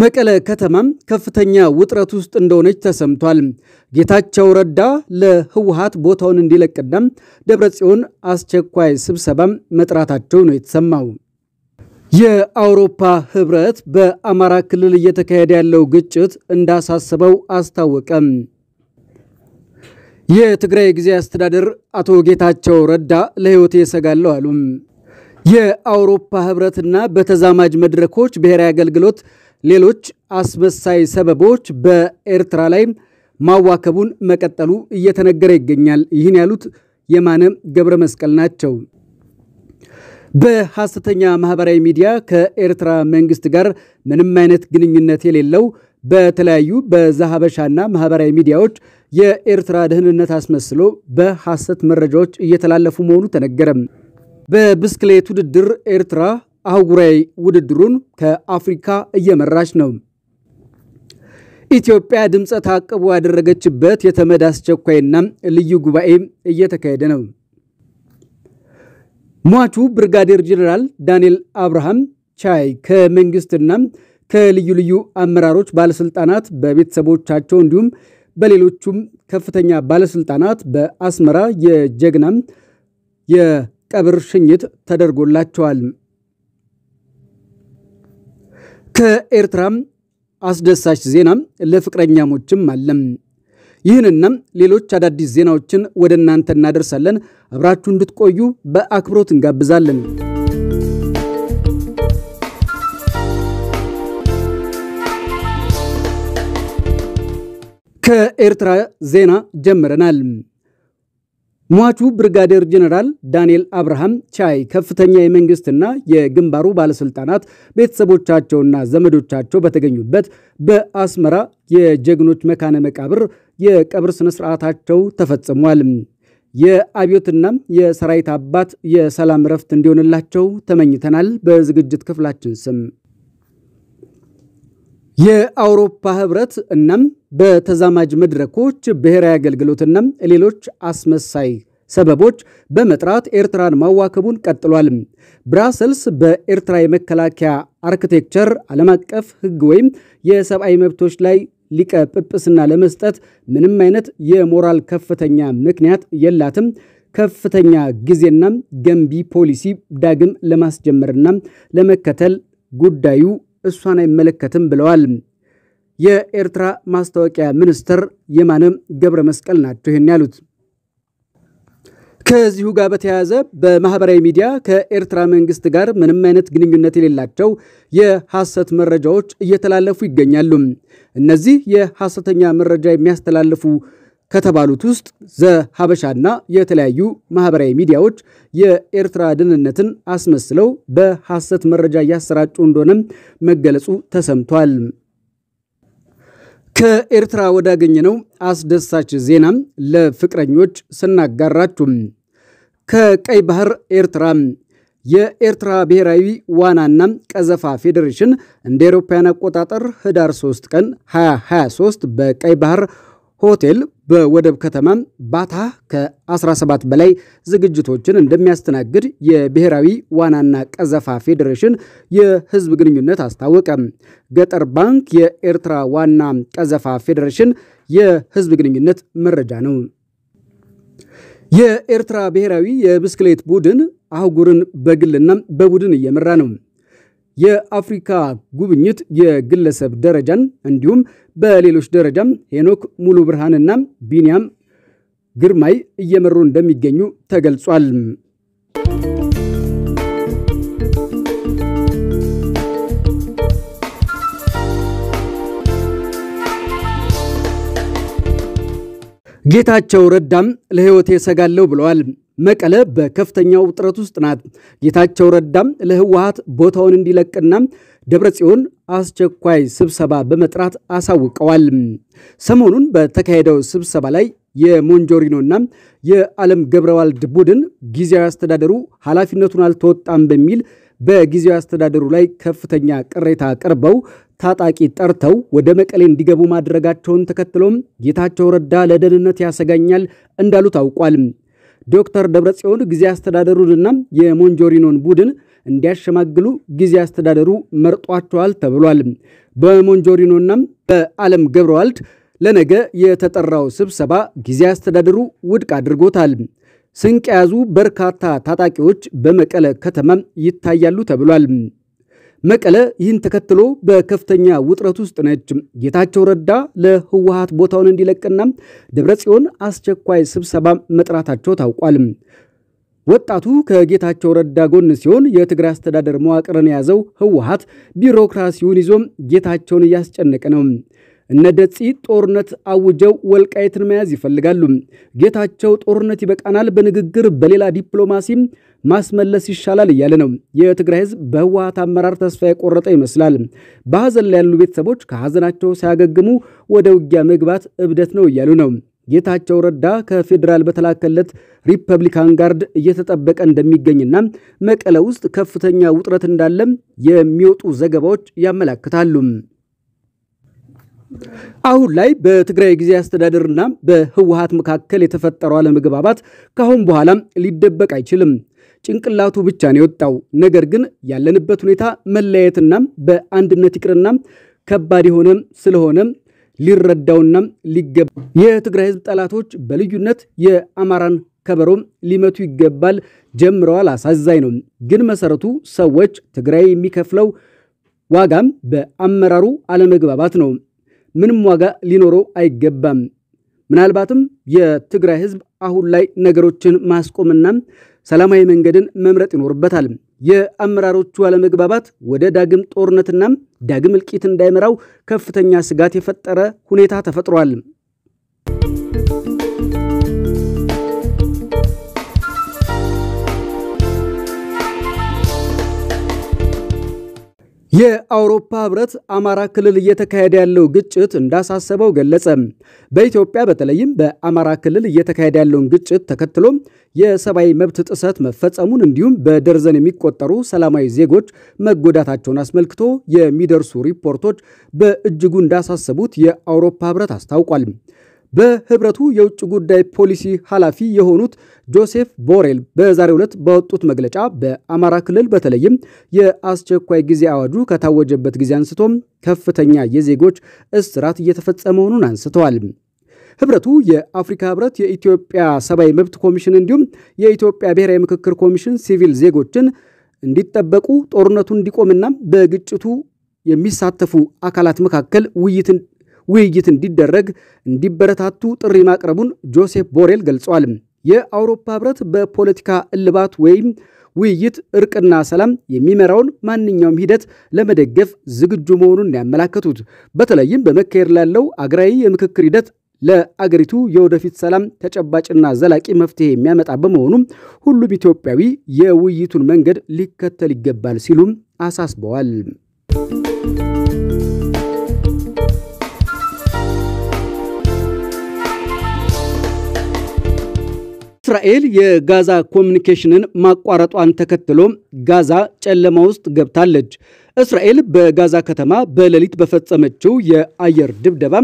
መቀለ ከተማም ከፍተኛ ውጥረት ውስጥ እንደሆነች ተሰምቷል። ጌታቸው ረዳ ለህወሀት ቦታውን እንዲለቅና ደብረጽዮን አስቸኳይ ስብሰባም መጥራታቸው ነው የተሰማው። የአውሮፓ ህብረት በአማራ ክልል እየተካሄደ ያለው ግጭት እንዳሳሰበው አስታወቀም። የትግራይ ጊዜያዊ አስተዳደር አቶ ጌታቸው ረዳ ለህይወቴ እሰጋለሁ አሉም። የአውሮፓ ህብረትና በተዛማጅ መድረኮች ብሔራዊ አገልግሎት ሌሎች አስመሳይ ሰበቦች በኤርትራ ላይ ማዋከቡን መቀጠሉ እየተነገረ ይገኛል። ይህን ያሉት የማነ ገብረ መስቀል ናቸው። በሐሰተኛ ማህበራዊ ሚዲያ ከኤርትራ መንግስት ጋር ምንም አይነት ግንኙነት የሌለው በተለያዩ በዛሀበሻና ማህበራዊ ሚዲያዎች የኤርትራ ደህንነት አስመስሎ በሐሰት መረጃዎች እየተላለፉ መሆኑ ተነገረም። በብስክሌት ውድድር ኤርትራ አህጉራዊ ውድድሩን ከአፍሪካ እየመራች ነው። ኢትዮጵያ ድምፀ ታቅቦ ያደረገችበት የተመድ አስቸኳይና ልዩ ጉባኤ እየተካሄደ ነው። ሟቹ ብርጋዴር ጀኔራል ዳንኤል አብርሃም ቻይ ከመንግስትና ከልዩ ልዩ አመራሮች ባለስልጣናት፣ በቤተሰቦቻቸው እንዲሁም በሌሎቹም ከፍተኛ ባለስልጣናት በአስመራ የጀግናም ቀብር ሽኝት ተደርጎላቸዋል። ከኤርትራም አስደሳች ዜና ለፍቅረኛሞችም አለም። ይህንና ሌሎች አዳዲስ ዜናዎችን ወደ እናንተ እናደርሳለን። አብራችሁ እንድትቆዩ በአክብሮት እንጋብዛለን። ከኤርትራ ዜና ጀምረናል። ሟቹ ብርጋዴር ጀነራል ዳንኤል አብርሃም ቻይ ከፍተኛ የመንግስትና የግንባሩ ባለስልጣናት ቤተሰቦቻቸውና ዘመዶቻቸው በተገኙበት በአስመራ የጀግኖች መካነ መቃብር የቀብር ስነስርዓታቸው ተፈጽሟል። የአብዮትና የሰራዊት አባት የሰላም ረፍት እንዲሆንላቸው ተመኝተናል። በዝግጅት ክፍላችን ስም የአውሮፓ ህብረት እናም በተዛማጅ መድረኮች ብሔራዊ አገልግሎትናም ሌሎች አስመሳይ ሰበቦች በመጥራት ኤርትራን ማዋከቡን ቀጥሏል። ብራሰልስ በኤርትራ የመከላከያ አርክቴክቸር ዓለም አቀፍ ህግ ወይም የሰብአዊ መብቶች ላይ ሊቀ ጵጵስና ለመስጠት ምንም አይነት የሞራል ከፍተኛ ምክንያት የላትም። ከፍተኛ ጊዜና ገንቢ ፖሊሲ ዳግም ለማስጀመርና ለመከተል ጉዳዩ እሷን አይመለከትም ብለዋል። የኤርትራ ማስታወቂያ ሚኒስትር የማነ ገብረ መስቀል ናቸው ይህን ያሉት። ከዚሁ ጋር በተያያዘ በማህበራዊ ሚዲያ ከኤርትራ መንግስት ጋር ምንም አይነት ግንኙነት የሌላቸው የሐሰት መረጃዎች እየተላለፉ ይገኛሉ። እነዚህ የሐሰተኛ መረጃ የሚያስተላልፉ ከተባሉት ውስጥ ዘ ሀበሻና የተለያዩ ማህበራዊ ሚዲያዎች የኤርትራ ደህንነትን አስመስለው በሐሰት መረጃ እያሰራጩ እንደሆነም መገለጹ ተሰምቷል። ከኤርትራ ወዳገኘነው አስደሳች ዜናም ለፍቅረኞች ስናጋራችሁም ከቀይ ባህር ኤርትራ የኤርትራ ብሔራዊ ዋናና ቀዘፋ ፌዴሬሽን እንደ አውሮፓውያን አቆጣጠር ህዳር 3 ቀን 2023 በቀይ ባህር ሆቴል በወደብ ከተማ ባታ ከ17 በላይ ዝግጅቶችን እንደሚያስተናግድ የብሔራዊ ዋናና ቀዘፋ ፌዴሬሽን የሕዝብ ግንኙነት አስታወቀ። ገጠር ባንክ የኤርትራ ዋና ቀዘፋ ፌዴሬሽን የሕዝብ ግንኙነት መረጃ ነው። የኤርትራ ብሔራዊ የብስክሌት ቡድን አህጉርን በግልና በቡድን እየመራ ነው። የአፍሪካ ጉብኝት የግለሰብ ደረጃን እንዲሁም በሌሎች ደረጃም ሄኖክ ሙሉ ብርሃንና ቢንያም ግርማይ እየመሩ እንደሚገኙ ተገልጿል። ጌታቸው ረዳም ለሕይወቴ ሰጋለሁ ብለዋል። መቀለ በከፍተኛው ውጥረት ውስጥ ናት። ጌታቸው ረዳም ለህወሀት ቦታውን እንዲለቅና ጽዮን አስቸኳይ ስብሰባ በመጥራት አሳውቀዋል። ሰሞኑን በተካሄደው ስብሰባ ላይ የሞንጆሪኖና የዓለም ገብረዋልድ ቡድን ጊዜያዊ አስተዳደሩ ኃላፊነቱን አልተወጣም በሚል በጊዜያዊ አስተዳደሩ ላይ ከፍተኛ ቅሬታ ቀርበው ታጣቂ ጠርተው ወደ መቀሌ እንዲገቡ ማድረጋቸውን ተከትሎም ጌታቸው ረዳ ለደህንነት ያሰጋኛል እንዳሉ ታውቋል። ዶክተር ደብረጽዮን ጊዜ አስተዳደሩንና የሞንጆሪኖን ቡድን እንዲያሸማግሉ ጊዜ አስተዳደሩ መርጧቸዋል ተብሏል። በሞንጆሪኖና በዓለም ገብረዋልድ ለነገ የተጠራው ስብሰባ ጊዜ አስተዳደሩ ውድቅ አድርጎታል። ስንቅ የያዙ በርካታ ታጣቂዎች በመቀለ ከተማ ይታያሉ ተብሏል። መቀለ ይህን ተከትሎ በከፍተኛ ውጥረት ውስጥ ነች። ጌታቸው ረዳ ለህወሀት ቦታውን እንዲለቅና ደብረ ጽዮን አስቸኳይ ስብሰባ መጥራታቸው ታውቋል። ወጣቱ ከጌታቸው ረዳ ጎን ሲሆን የትግራይ አስተዳደር መዋቅርን የያዘው ህወሀት ቢሮክራሲውን ይዞ ጌታቸውን እያስጨነቀ ነው። እነ ደጺ ጦርነት አውጀው ወልቃይትን መያዝ ይፈልጋሉ። ጌታቸው ጦርነት ይበቃናል፣ በንግግር በሌላ ዲፕሎማሲ ማስመለስ ይሻላል እያለ ነው። የትግራይ ህዝብ በህወሀት አመራር ተስፋ የቆረጠ ይመስላል። በሀዘን ላይ ያሉ ቤተሰቦች ከሀዘናቸው ሳያገግሙ ወደ ውጊያ መግባት እብደት ነው እያሉ ነው። ጌታቸው ረዳ ከፌዴራል በተላከለት ሪፐብሊካን ጋርድ እየተጠበቀ እንደሚገኝና መቀለ ውስጥ ከፍተኛ ውጥረት እንዳለም የሚወጡ ዘገባዎች ያመላክታሉ። አሁን ላይ በትግራይ ጊዜ አስተዳደርና በህወሀት መካከል የተፈጠረው አለመግባባት ከአሁን በኋላ ሊደበቅ አይችልም። ጭንቅላቱ ብቻ ነው የወጣው። ነገር ግን ያለንበት ሁኔታ መለያየትና በአንድነት ይቅርና ከባድ የሆነ ስለሆነ ሊረዳውና ሊገባ የትግራይ ህዝብ ጠላቶች በልዩነት የአማራን ከበሮ ሊመቱ ይገባል ጀምረዋል። አሳዛኝ ነው። ግን መሰረቱ ሰዎች ትግራይ የሚከፍለው ዋጋም በአመራሩ አለመግባባት ነው። ምንም ዋጋ ሊኖረው አይገባም። ምናልባትም የትግራይ ህዝብ አሁን ላይ ነገሮችን ማስቆምና ሰላማዊ መንገድን መምረጥ ይኖርበታል። የአመራሮቹ አለመግባባት ወደ ዳግም ጦርነትና ዳግም እልቂት እንዳይመራው ከፍተኛ ስጋት የፈጠረ ሁኔታ ተፈጥሯል። የአውሮፓ ህብረት አማራ ክልል እየተካሄደ ያለው ግጭት እንዳሳሰበው ገለጸ። በኢትዮጵያ በተለይም በአማራ ክልል እየተካሄደ ያለውን ግጭት ተከትሎ የሰብአዊ መብት ጥሰት መፈጸሙን እንዲሁም በደርዘን የሚቆጠሩ ሰላማዊ ዜጎች መጎዳታቸውን አስመልክቶ የሚደርሱ ሪፖርቶች በእጅጉ እንዳሳሰቡት የአውሮፓ ህብረት አስታውቋል። በህብረቱ የውጭ ጉዳይ ፖሊሲ ኃላፊ የሆኑት ጆሴፍ ቦሬል በዛሬው ዕለት በወጡት መግለጫ በአማራ ክልል በተለይም የአስቸኳይ ጊዜ አዋጁ ከታወጀበት ጊዜ አንስቶም ከፍተኛ የዜጎች እስራት እየተፈጸመ መሆኑን አንስተዋል። ህብረቱ የአፍሪካ ህብረት፣ የኢትዮጵያ ሰብአዊ መብት ኮሚሽን እንዲሁም የኢትዮጵያ ብሔራዊ ምክክር ኮሚሽን ሲቪል ዜጎችን እንዲጠበቁ ጦርነቱ እንዲቆምና በግጭቱ የሚሳተፉ አካላት መካከል ውይይት። ውይይት እንዲደረግ እንዲበረታቱ ጥሪ ማቅረቡን ጆሴፕ ቦሬል ገልጿል። የአውሮፓ ህብረት በፖለቲካ እልባት ወይም ውይይት፣ እርቅና ሰላም የሚመራውን ማንኛውም ሂደት ለመደገፍ ዝግጁ መሆኑን ያመላከቱት በተለይም በመካሄድ ላለው አገራዊ የምክክር ሂደት ለአገሪቱ የወደፊት ሰላም ተጨባጭና ዘላቂ መፍትሄ የሚያመጣ በመሆኑም ሁሉም ኢትዮጵያዊ የውይይቱን መንገድ ሊከተል ይገባል ሲሉም አሳስበዋል። እስራኤል የጋዛ ኮሚኒኬሽንን ማቋረጧን ተከትሎ ጋዛ ጨለማ ውስጥ ገብታለች። እስራኤል በጋዛ ከተማ በሌሊት በፈጸመችው የአየር ድብደባ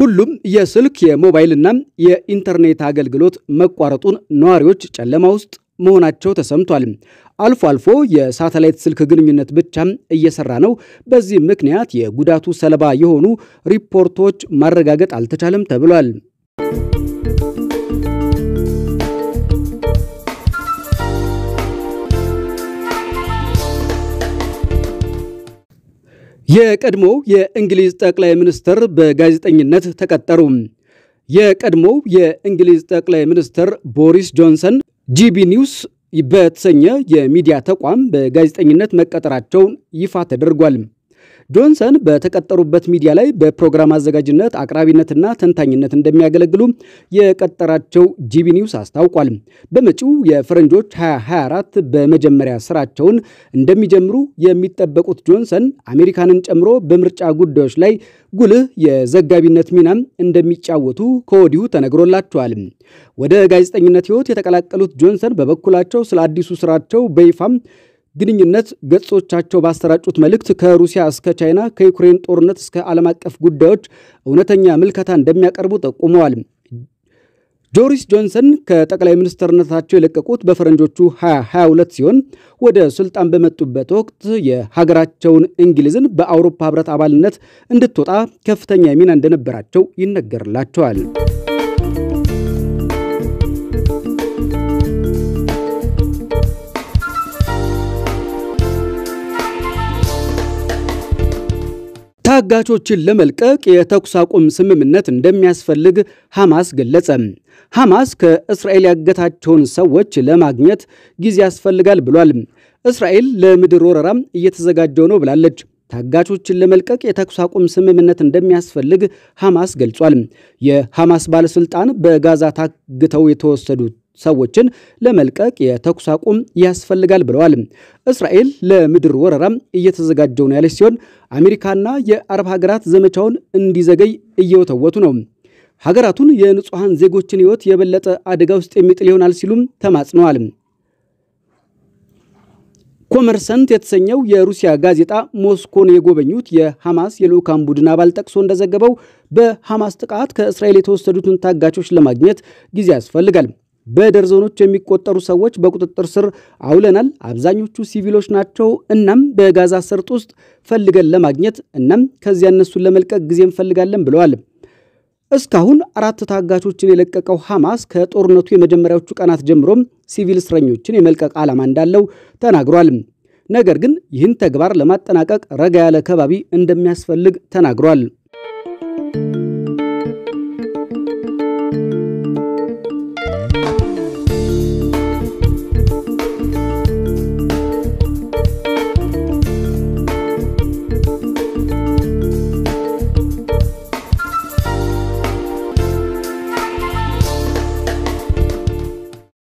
ሁሉም የስልክ የሞባይልና የኢንተርኔት አገልግሎት መቋረጡን ነዋሪዎች ጨለማ ውስጥ መሆናቸው ተሰምቷል። አልፎ አልፎ የሳተላይት ስልክ ግንኙነት ብቻም እየሰራ ነው። በዚህ ምክንያት የጉዳቱ ሰለባ የሆኑ ሪፖርቶች ማረጋገጥ አልተቻለም ተብሏል። የቀድሞው የእንግሊዝ ጠቅላይ ሚኒስትር በጋዜጠኝነት ተቀጠሩ። የቀድሞው የእንግሊዝ ጠቅላይ ሚኒስትር ቦሪስ ጆንሰን ጂቢ ኒውስ በተሰኘ የሚዲያ ተቋም በጋዜጠኝነት መቀጠራቸውን ይፋ ተደርጓል። ጆንሰን በተቀጠሩበት ሚዲያ ላይ በፕሮግራም አዘጋጅነት አቅራቢነትና ተንታኝነት እንደሚያገለግሉ የቀጠራቸው ጂቢ ኒውስ አስታውቋል። በመጪው የፈረንጆች 2024 በመጀመሪያ ስራቸውን እንደሚጀምሩ የሚጠበቁት ጆንሰን አሜሪካንን ጨምሮ በምርጫ ጉዳዮች ላይ ጉልህ የዘጋቢነት ሚናም እንደሚጫወቱ ከወዲሁ ተነግሮላቸዋል። ወደ ጋዜጠኝነት ህይወት የተቀላቀሉት ጆንሰን በበኩላቸው ስለ አዲሱ ስራቸው በይፋም ግንኙነት ገጾቻቸው ባሰራጩት መልእክት ከሩሲያ እስከ ቻይና ከዩክሬን ጦርነት እስከ ዓለም አቀፍ ጉዳዮች እውነተኛ ምልከታ እንደሚያቀርቡ ጠቁመዋል። ጆሪስ ጆንሰን ከጠቅላይ ሚኒስትርነታቸው የለቀቁት በፈረንጆቹ 2022 ሲሆን ወደ ስልጣን በመጡበት ወቅት የሀገራቸውን እንግሊዝን በአውሮፓ ህብረት አባልነት እንድትወጣ ከፍተኛ ሚና እንደነበራቸው ይነገርላቸዋል። ታጋቾችን ለመልቀቅ የተኩስ አቁም ስምምነት እንደሚያስፈልግ ሐማስ ገለጸ። ሐማስ ከእስራኤል ያገታቸውን ሰዎች ለማግኘት ጊዜ ያስፈልጋል ብሏል። እስራኤል ለምድር ወረራም እየተዘጋጀው ነው ብላለች። ታጋቾችን ለመልቀቅ የተኩስ አቁም ስምምነት እንደሚያስፈልግ ሐማስ ገልጿል። የሐማስ ባለሥልጣን በጋዛ ታግተው የተወሰዱት ሰዎችን ለመልቀቅ የተኩስ አቁም ያስፈልጋል ብለዋል። እስራኤል ለምድር ወረራም እየተዘጋጀው ነው ያለች ሲሆን አሜሪካና የአረብ ሀገራት ዘመቻውን እንዲዘገይ እየወተወቱ ነው። ሀገራቱን የንጹሐን ዜጎችን ሕይወት የበለጠ አደጋ ውስጥ የሚጥል ይሆናል ሲሉም ተማጽነዋል። ኮመርሰንት የተሰኘው የሩሲያ ጋዜጣ ሞስኮን የጎበኙት የሐማስ የልዑካን ቡድን አባል ጠቅሶ እንደዘገበው በሐማስ ጥቃት ከእስራኤል የተወሰዱትን ታጋቾች ለማግኘት ጊዜ ያስፈልጋል። በደርዘኖች የሚቆጠሩ ሰዎች በቁጥጥር ስር አውለናል። አብዛኞቹ ሲቪሎች ናቸው። እናም በጋዛ ሰርጥ ውስጥ ፈልገን ለማግኘት እናም ከዚያ እነሱን ለመልቀቅ ጊዜ እንፈልጋለን ብለዋል። እስካሁን አራት ታጋቾችን የለቀቀው ሐማስ ከጦርነቱ የመጀመሪያዎቹ ቀናት ጀምሮም ሲቪል እስረኞችን የመልቀቅ ዓላማ እንዳለው ተናግሯል። ነገር ግን ይህን ተግባር ለማጠናቀቅ ረጋ ያለ ከባቢ እንደሚያስፈልግ ተናግሯል።